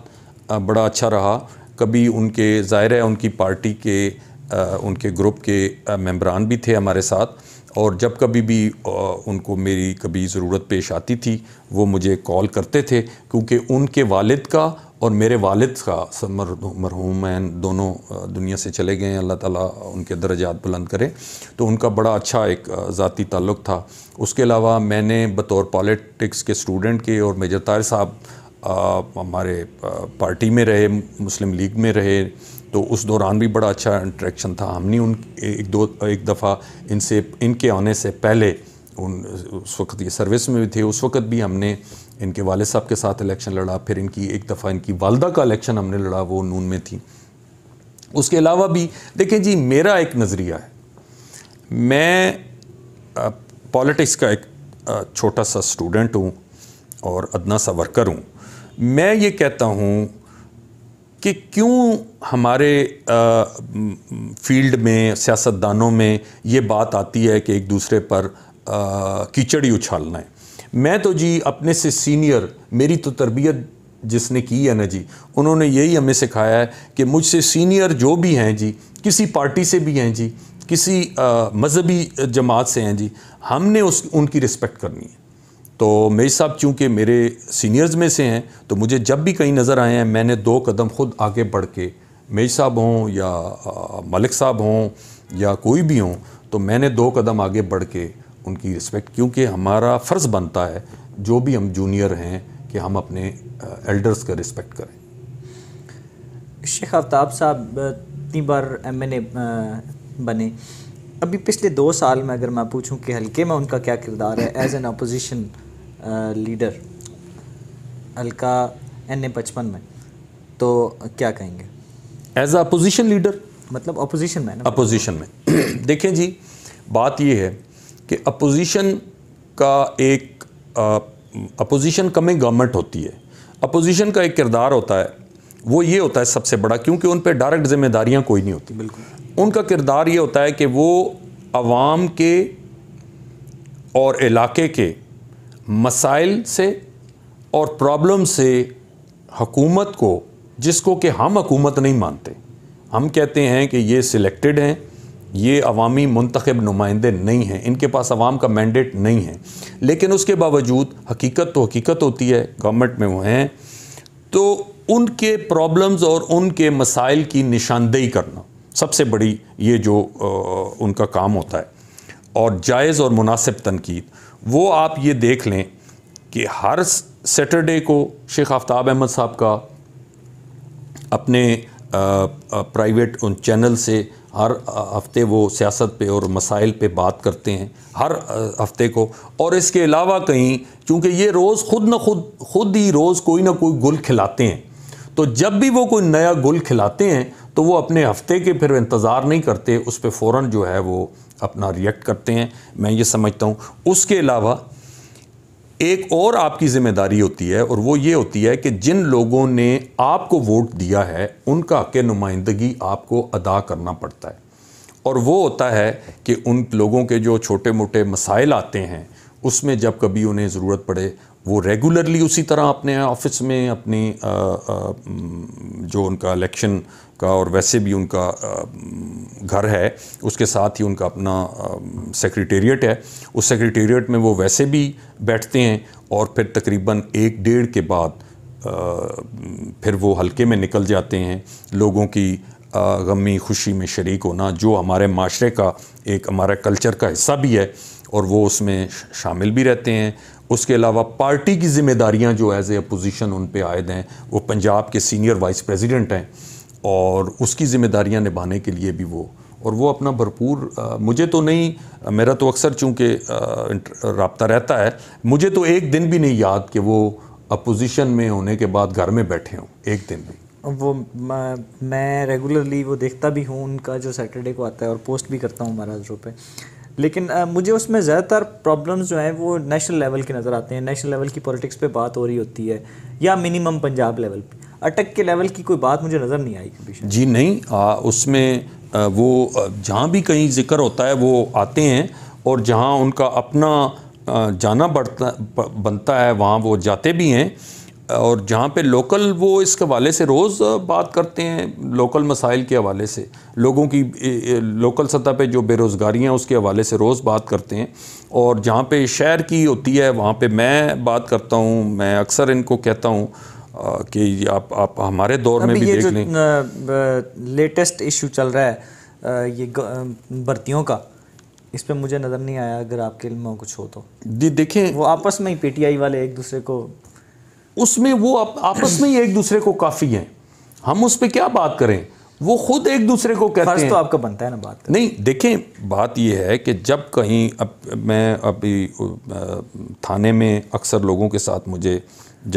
आ, बड़ा अच्छा रहा कभी उनके ज़ाहिर है उनकी पार्टी के आ, उनके ग्रुप के मेम्बरान भी थे हमारे साथ और जब कभी भी उनको मेरी कभी ज़रूरत पेश आती थी वो मुझे कॉल करते थे क्योंकि उनके वालिद का और मेरे वालिद का मरहूम दोनों दुनिया से चले गए हैं अल्लाह ताला उनके दर्जात बुलंद करें तो उनका बड़ा अच्छा एक ज़ाती ताल्लुक़ था उसके अलावा मैंने बतौर पॉलिटिक्स के स्टूडेंट के और मेजर तार साहब हमारे पार्टी में रहे मुस्लिम लीग में रहे तो उस दौरान भी बड़ा अच्छा इंट्रैक्शन था हमने उन एक दो एक दफ़ा इनसे इनके आने से पहले उन उस वक्त ये सर्विस में भी थे उस वक्त भी हमने इनके वाले साहब के साथ इलेक्शन लड़ा फिर इनकी एक दफ़ा इनकी वालदा का इलेक्शन हमने लड़ा वो नून में थी उसके अलावा भी देखें जी मेरा एक नज़रिया है मैं पॉलिटिक्स का एक छोटा सा स्टूडेंट हूँ और अदना सा वर्कर हूँ मैं ये कहता हूँ कि क्यों हमारे आ, फील्ड में सियासतदानों में ये बात आती है कि एक दूसरे पर कीचड़ी उछालना है मैं तो जी अपने से सीनियर मेरी तो तरबियत जिसने की है ना जी उन्होंने यही हमें सिखाया है कि मुझसे सीनियर जो भी हैं जी किसी पार्टी से भी हैं जी किसी मज़हबी जमात से हैं जी हमने उस उनकी रिस्पेक्ट करनी है तो मेज साहब चूँकि मेरे सीनियर्स में से हैं तो मुझे जब भी कहीं नज़र आए हैं मैंने दो कदम खुद आगे बढ़ के मेज साहब हों या मलिक साहब हों या कोई भी हों तो मैंने दो कदम आगे बढ़ के उनकी रिस्पेक्ट क्योंकि हमारा फ़र्ज़ बनता है जो भी हम जूनियर हैं कि हम अपने एल्डर्स का रिस्पेक्ट करें शेख आफ्ताब साहब इतनी बार एम एन ए बने अभी पिछले दो साल में अगर मैं पूछूं कि हल्के में उनका क्या किरदार है एज एन अपोजिशन लीडर हल्का एन ए पचपन में तो क्या कहेंगे एज अपोजिशन लीडर मतलब अपोजिशन में अपोजिशन में देखें जी बात यह है कि अपोजिशन का एक अपोजिशन कमिंग गवर्नमेंट होती है अपोजिशन का एक किरदार होता है वो ये होता है सबसे बड़ा क्योंकि उन पर डायरेक्ट जिम्मेदारियाँ कोई नहीं होती बिल्कुल उनका किरदार ये होता है कि वो आवाम के और इलाके के मसाइल से और प्रॉब्लम से हकूमत को जिसको कि हम हकूमत नहीं मानते हम कहते हैं कि ये सिलेक्टेड हैं ये अवामी मंतखब नुमाइंदे नहीं हैं इनके पास अवाम का मैंडेट नहीं है लेकिन उसके बावजूद हकीकत तो हकीकत होती है गवर्नमेंट में वो हैं तो उनके प्रॉब्लम्स और उनके मसाइल की निशानदेही करना सबसे बड़ी ये जो आ, उनका काम होता है और जायज़ और मुनासिब तनकीद वो आप ये देख लें कि हर सैटरडे को शेख आफ्ताब अहमद साहब का अपने प्राइवेट उन चैनल से हर हफ्ते वो सियासत पे और मसाइल पे बात करते हैं हर हफ्ते को और इसके अलावा कहीं चूँकि ये रोज़ खुद ना खुद खुद ही रोज़ कोई ना कोई गुल खिलाते हैं तो जब भी वो कोई नया गुल खिलाते हैं तो वो अपने हफ्ते के फिर इंतज़ार नहीं करते उस पर फ़ौर जो है वो अपना रिएक्ट करते हैं मैं ये समझता हूँ उसके अलावा एक और आपकी ज़िम्मेदारी होती है और वो ये होती है कि जिन लोगों ने आपको वोट दिया है उनका हक नुमाइंदगी आपको अदा करना पड़ता है और वो होता है कि उन लोगों के जो छोटे मोटे मसाइल आते हैं उसमें जब कभी उन्हें ज़रूरत पड़े वो रेगुलरली उसी तरह अपने ऑफिस में अपनी आ, आ, जो उनका इलेक्शन का और वैसे भी उनका घर है उसके साथ ही उनका अपना सेक्रेटेरिएट है उस सेक्रेटेरिएट में वो वैसे भी बैठते हैं और फिर तकरीबन एक डेढ़ के बाद फिर वो हल्के में निकल जाते हैं लोगों की गमी खुशी में शरीक होना जो हमारे माशरे का एक हमारा कल्चर का हिस्सा भी है और वो उसमें शामिल भी रहते हैं उसके अलावा पार्टी की जिम्मेदारियां जो एज़ ए अपोजिशन उन पर आयद हैं वो पंजाब के सीनियर वाइस प्रेसिडेंट हैं और उसकी ज़िम्मेदारियाँ निभाने के लिए भी वो और वो अपना भरपूर मुझे तो नहीं मेरा तो अक्सर चूँकि रबता रहता है मुझे तो एक दिन भी नहीं याद कि वो अपोजिशन में होने के बाद घर में बैठे हों एक दिन भी वो मैं रेगुलरली वो देखता भी हूँ उनका जो सैटरडे को आता है और पोस्ट भी करता हूँ महाराज पे लेकिन आ, मुझे उसमें ज़्यादातर प्रॉब्लम्स जो हैं वो नेशनल लेवल के नज़र आते हैं नेशनल लेवल की पॉलिटिक्स पे बात हो रही होती है या मिनिमम पंजाब लेवल पे अटक के लेवल की कोई बात मुझे नज़र नहीं आई कभी जी नहीं आ, उसमें आ, वो जहाँ भी कहीं जिक्र होता है वो आते हैं और जहाँ उनका अपना आ, जाना बढ़ता बनता है वहाँ वो जाते भी हैं और जहाँ पे लोकल वो इस हवाले से रोज़ बात करते हैं लोकल मसाइल के हवाले से लोगों की लोकल सतह पे जो बेरोज़गारियाँ उसके हवाले से रोज़ बात करते हैं और जहाँ पे शहर की होती है वहाँ पे मैं बात करता हूँ मैं अक्सर इनको कहता हूँ कि आप आप हमारे दौर में भी देख लें लेटेस्ट इशू चल रहा है ये भर्तियों का इस पर मुझे नज़र नहीं आया अगर आपके इल्म में कुछ हो तो जी देखें वो आपस में ही पीटीआई वाले एक दूसरे को उसमें वो आप, आपस में ही एक दूसरे को काफ़ी हैं हम उस पर क्या बात करें वो खुद एक दूसरे को कहते तो हैं तो आपका बनता है ना बात नहीं देखें बात यह है कि जब कहीं अब मैं अभी थाने में अक्सर लोगों के साथ मुझे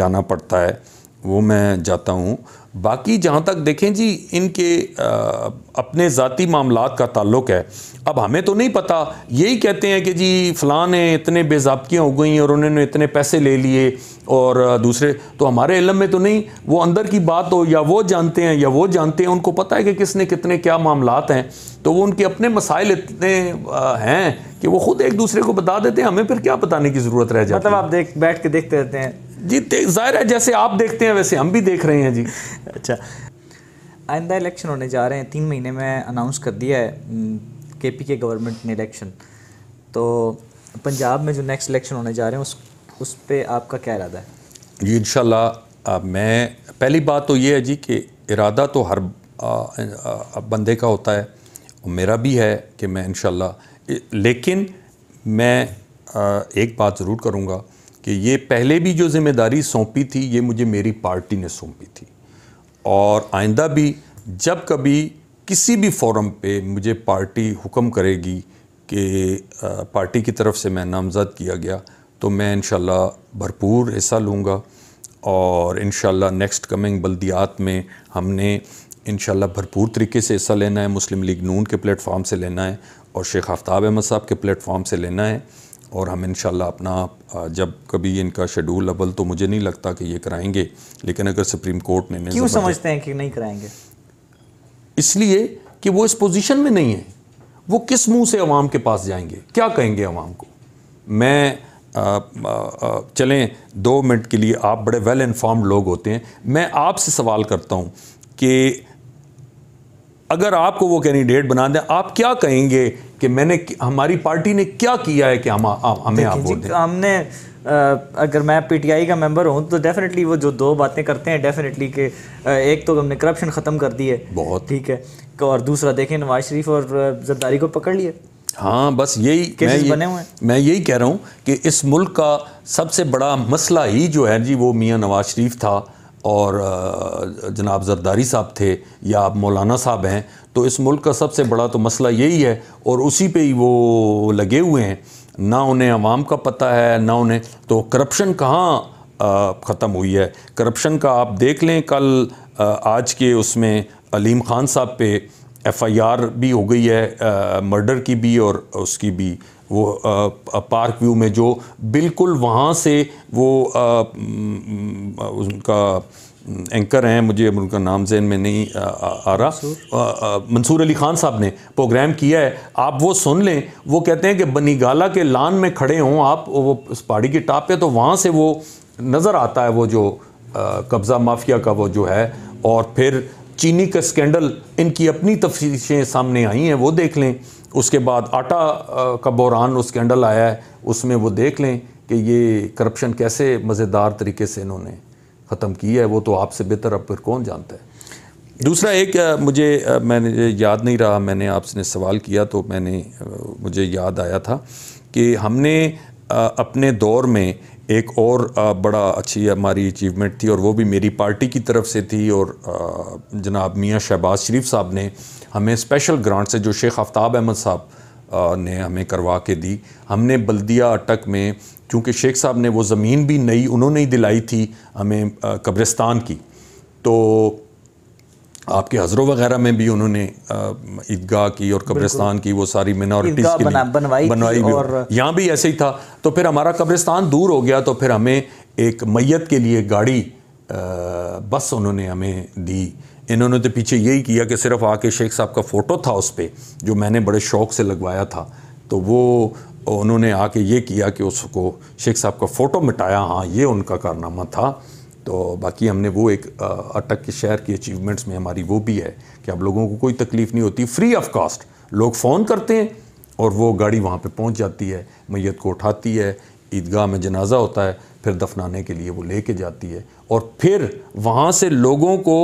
जाना पड़ता है वो मैं जाता हूँ बाकी जहाँ तक देखें जी इनके आ, अपने ज़ाती मामला का ताल्लुक है अब हमें तो नहीं पता यही कहते हैं कि जी फ़लाँ ने इतने बेजाबकियाँ हो गई और उन्होंने इतने पैसे ले लिए और दूसरे तो हमारे इलम में तो नहीं वो अंदर की बात हो या वो जानते हैं या वो जानते हैं उनको पता है कि किसने कितने क्या मामला हैं तो वो उनके अपने मसाइल इतने हैं कि वो खुद एक दूसरे को बता देते हैं हमें फिर क्या बताने की ज़रूरत रह जाती मतलब आप देख बैठ के देखते रहते हैं जी जाहिर है जैसे आप देखते हैं वैसे हम भी देख रहे हैं जी अच्छा आइंदा इलेक्शन होने जा रहे हैं तीन महीने में अनाउंस कर दिया है के पी के गवर्नमेंट ने इलेक्शन तो पंजाब में जो नेक्स्ट इलेक्शन होने जा रहे हैं उस उस पर आपका क्या इरादा है जी इन मैं पहली बात तो ये है जी कि इरादा तो हर आ, आ, बंदे का होता है और मेरा भी है कि मैं इन लेकिन मैं आ, एक बात ज़रूर करूँगा कि ये पहले भी जो जिम्मेदारी सौंपी थी ये मुझे मेरी पार्टी ने सौंपी थी और आइंदा भी जब कभी किसी भी फोरम पे मुझे पार्टी हुक्म करेगी कि पार्टी की तरफ से मैं नामज़द किया गया तो मैं इन भरपूर हिस्सा लूँगा और इन नेक्स्ट कमिंग बल्दियात में हमने इन भरपूर तरीके से हिस्सा लेना है मुस्लिम लीग नून के प्लेटफॉर्म से लेना है और शेख आफ्ताब अहमद साहब के प्लेटफार्म से लेना है और हम इन अपना जब कभी इनका शेड्यूल अबल तो मुझे नहीं लगता कि ये कराएंगे लेकिन अगर सुप्रीम कोर्ट ने क्यों समझते हैं कि नहीं कराएंगे इसलिए कि वो इस पोजीशन में नहीं है वो किस मुंह से अवाम के पास जाएंगे क्या कहेंगे अवाम को मैं आ, आ, आ, चलें दो मिनट के लिए आप बड़े वेल इन्फॉर्म्ड लोग होते हैं मैं आपसे सवाल करता हूँ कि अगर आपको वो कैंडिडेट बना दें आप क्या कहेंगे कि मैंने हमारी पार्टी ने क्या किया है कि हम हमें आप वोट दें हमने अगर मैं पीटीआई का मेंबर हूं तो डेफिनेटली वो जो दो बातें करते हैं डेफिनेटली कि एक तो हमने करप्शन ख़त्म कर दी है बहुत ठीक है और दूसरा देखें नवाज शरीफ और जरदारी को पकड़ लिए हाँ बस यही मैं बने हुए मैं यही कह रहा हूँ कि इस मुल्क का सबसे बड़ा मसला ही जो है जी वो मियाँ नवाज शरीफ था और जनाब जरदारी साहब थे या आप मौलाना साहब हैं तो इस मुल्क का सबसे बड़ा तो मसला यही है और उसी पे ही वो लगे हुए हैं ना उन्हें आवाम का पता है ना उन्हें तो करप्शन कहाँ ख़त्म हुई है करप्शन का आप देख लें कल आज के उसमें अलीम ख़ान साहब पे एफआईआर भी हो गई है मर्डर की भी और उसकी भी वो आ, पार्क व्यू में जो बिल्कुल वहाँ से वो आ, उनका एंकर हैं मुझे अब उनका नाम जहन में नहीं आ, आ, आ रहा मंसूर अली खान साहब ने प्रोग्राम किया है आप वो सुन लें वो कहते हैं कि बनीगाला के लान में खड़े हों आप वो उस पहाड़ी के टाप पे तो वहाँ से वो नज़र आता है वो जो कब्ज़ा माफिया का वो जो है और फिर चीनी का स्कैंडल इनकी अपनी तफ्तीशें सामने आई हैं वो देख लें उसके बाद आटा का बहरान उसके अंडर आया है उसमें वो देख लें कि ये करप्शन कैसे मज़ेदार तरीके से इन्होंने ख़त्म की है वो तो आपसे बेहतर अब फिर कौन जानता है दूसरा एक मुझे मैंने याद नहीं रहा मैंने आपने सवाल किया तो मैंने मुझे याद आया था कि हमने अपने दौर में एक और बड़ा अच्छी हमारी अचीवमेंट थी और वो भी मेरी पार्टी की तरफ से थी और जनाब मियाँ शहबाज शरीफ साहब ने हमें स्पेशल ग्रांट से जो शेख आफ्ताब अहमद साहब ने हमें करवा के दी हमने बल्दिया अटक में क्योंकि शेख साहब ने वो ज़मीन भी नई उन्होंने ही दिलाई थी हमें कब्रिस्तान की तो आपके हजरों वगैरह में भी उन्होंने ईदगाह की और कब्रिस्तान की वो सारी मिनोरिटीज की बनवाई, बनवाई भी और यहाँ भी ऐसे ही था तो फिर हमारा कब्रिस्तान दूर हो गया तो फिर हमें एक मैत के लिए गाड़ी आ, बस उन्होंने हमें दी इन्होंने तो पीछे यही किया कि सिर्फ आके शेख साहब का फ़ोटो था उस पर जो मैंने बड़े शौक़ से लगवाया था तो वो उन्होंने आके ये किया कि उसको शेख साहब का फ़ोटो मिटाया हाँ ये उनका कारनामा था तो बाकी हमने वो एक अटक के शहर की अचीवमेंट्स में हमारी वो भी है कि अब लोगों को कोई तकलीफ़ नहीं होती फ्री ऑफ कास्ट लोग फ़ोन करते हैं और वो गाड़ी वहाँ पे पहुँच जाती है मैत को उठाती है ईदगाह में जनाजा होता है फिर दफनाने के लिए वो लेके जाती है और फिर वहाँ से लोगों को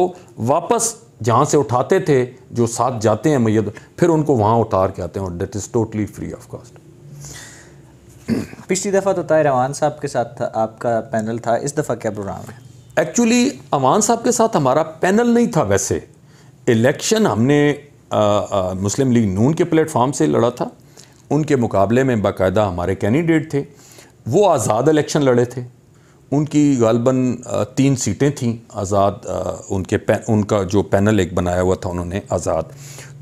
वापस जहाँ से उठाते थे जो साथ जाते हैं मैय फिर उनको वहाँ उतार के आते हैं और that is totally free of cost पिछली दफ़ा तो ताहिर अवान साहब के साथ था आपका पैनल था इस दफ़ा क्या प्रोग्राम है एक्चुअली अवान साहब के साथ हमारा पैनल नहीं था वैसे इलेक्शन हमने आ, आ, मुस्लिम लीग नून के प्लेटफॉर्म से लड़ा था उनके मुकाबले में बाकायदा हमारे कैंडिडेट थे वो आज़ाद इलेक्शन लड़े थे उनकी गालबन तीन सीटें थीं आज़ाद उनके पैन, उनका जो पैनल एक बनाया हुआ था उन्होंने आज़ाद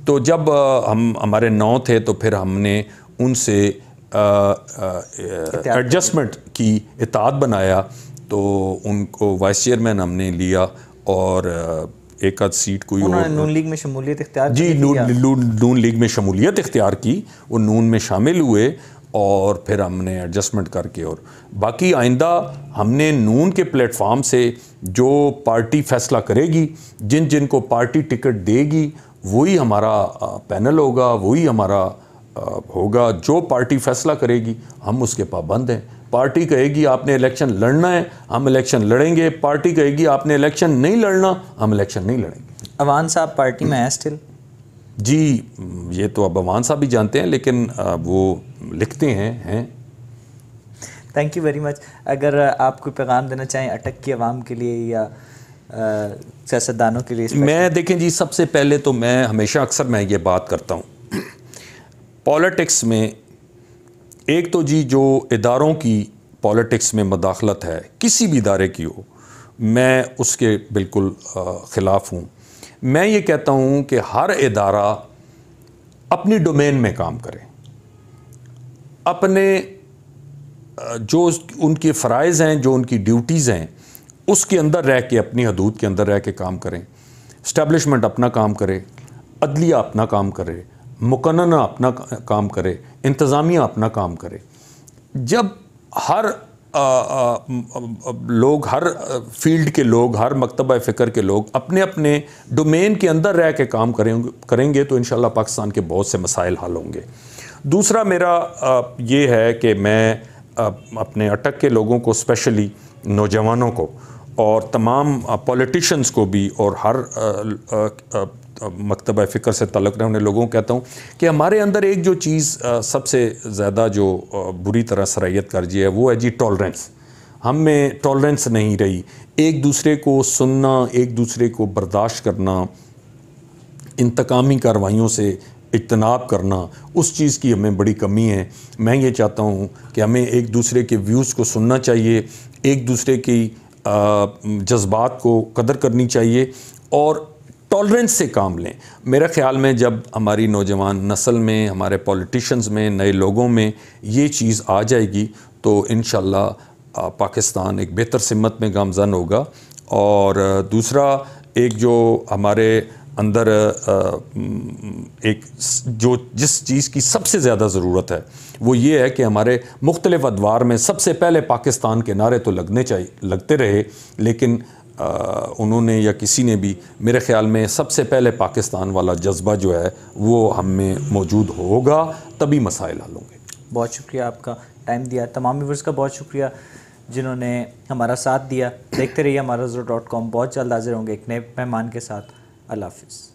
तो जब हम हमारे नौ थे तो फिर हमने उनसे एडजस्टमेंट की इतात बनाया तो उनको वाइस चेयरमैन हमने लिया और एक आध सीट कोई और नून लीग में शमूलियत इख्तियार जी नून लीग में शमूलियत इख्तियार की वो नून में शामिल हुए और फिर हमने एडजस्टमेंट करके और बाकी आइंदा हमने नून के प्लेटफॉर्म से जो पार्टी फैसला करेगी जिन जिन को पार्टी टिकट देगी वही हमारा पैनल होगा वही हमारा होगा जो पार्टी फैसला करेगी हम उसके पाबंद हैं पार्टी कहेगी आपने इलेक्शन लड़ना है हम इलेक्शन लड़ेंगे पार्टी कहेगी आपने इलेक्शन नहीं लड़ना हम इलेक्शन नहीं लड़ेंगे अवान साहब पार्टी में है स्टिल जी ये तो अब अवान साहब भी जानते हैं लेकिन वो लिखते हैं हैं थैंक यू वेरी मच अगर आप कोई पैगाम देना चाहें अटक की आवाम के लिए या सियासतदानों के लिए मैं देखें जी सबसे पहले तो मैं हमेशा अक्सर मैं ये बात करता हूँ पॉलिटिक्स में एक तो जी जो इदारों की पॉलिटिक्स में मदाखलत है किसी भी इदारे की हो मैं उसके बिल्कुल ख़िलाफ़ हूँ मैं ये कहता हूँ कि हर इदारा अपनी डोमेन में काम करे अपने जो उनके फ़रज़ हैं जो उनकी ड्यूटीज़ हैं उसके अंदर रह के अपनी हदूद के अंदर रह के काम करें इस्टेबलिशमेंट अपना काम करे अदलिया अपना काम करे मुकन्ना अपना काम करे इंतज़ामिया अपना काम करे जब हर आ, आ, लोग हर फील्ड के लोग हर मकतब फ़िक्र के लोग अपने अपने डोमेन के अंदर रह के काम करेंगे करेंगे तो इन पाकिस्तान के बहुत से मसाइल हल होंगे दूसरा मेरा ये है कि मैं अपने अटक के लोगों को स्पेशली नौजवानों को और तमाम पॉलिटिशन्स को भी और हर मकतब फ़िक्र से तलक रहने लोगों को कहता हूँ कि हमारे अंदर एक जो चीज़ सबसे ज़्यादा जो बुरी तरह सराहियत कर दी है वो है जी टॉलरेंस हम में टॉलरेंस नहीं रही एक दूसरे को सुनना एक दूसरे को बर्दाश्त करना इंतकामी कार्रवाइयों से इजतनाब करना उस चीज़ की हमें बड़ी कमी है मैं ये चाहता हूँ कि हमें एक दूसरे के व्यूज़ को सुनना चाहिए एक दूसरे की जज्बात को कदर करनी चाहिए और टॉलरेंस से काम लें मेरा ख्याल में जब हमारी नौजवान नस्ल में हमारे पॉलिटिशन्स में नए लोगों में ये चीज़ आ जाएगी तो इन पाकिस्तान एक बेहतर सिमत में गामजन होगा और दूसरा एक जो हमारे अंदर एक जो जिस चीज़ की सबसे ज़्यादा ज़रूरत है वो ये है कि हमारे मुख्तलिफ़ अदवार में सबसे पहले पाकिस्तान के नारे तो लगने चाहिए लगते रहे लेकिन आ, उन्होंने या किसी ने भी मेरे ख़्याल में सबसे पहले पाकिस्तान वाला जज्बा जो है वो हम में मौजूद होगा तभी मसाइल हल होंगे बहुत शुक्रिया आपका टाइम दिया तमाम व्यवर्स का बहुत शुक्रिया जिन्होंने हमारा साथ दिया देखते रहिए हमारा जो डॉट कॉम बहुत जल्द हाजिर होंगे एक नए मेहमान के साथ अल्लाह हाफिज़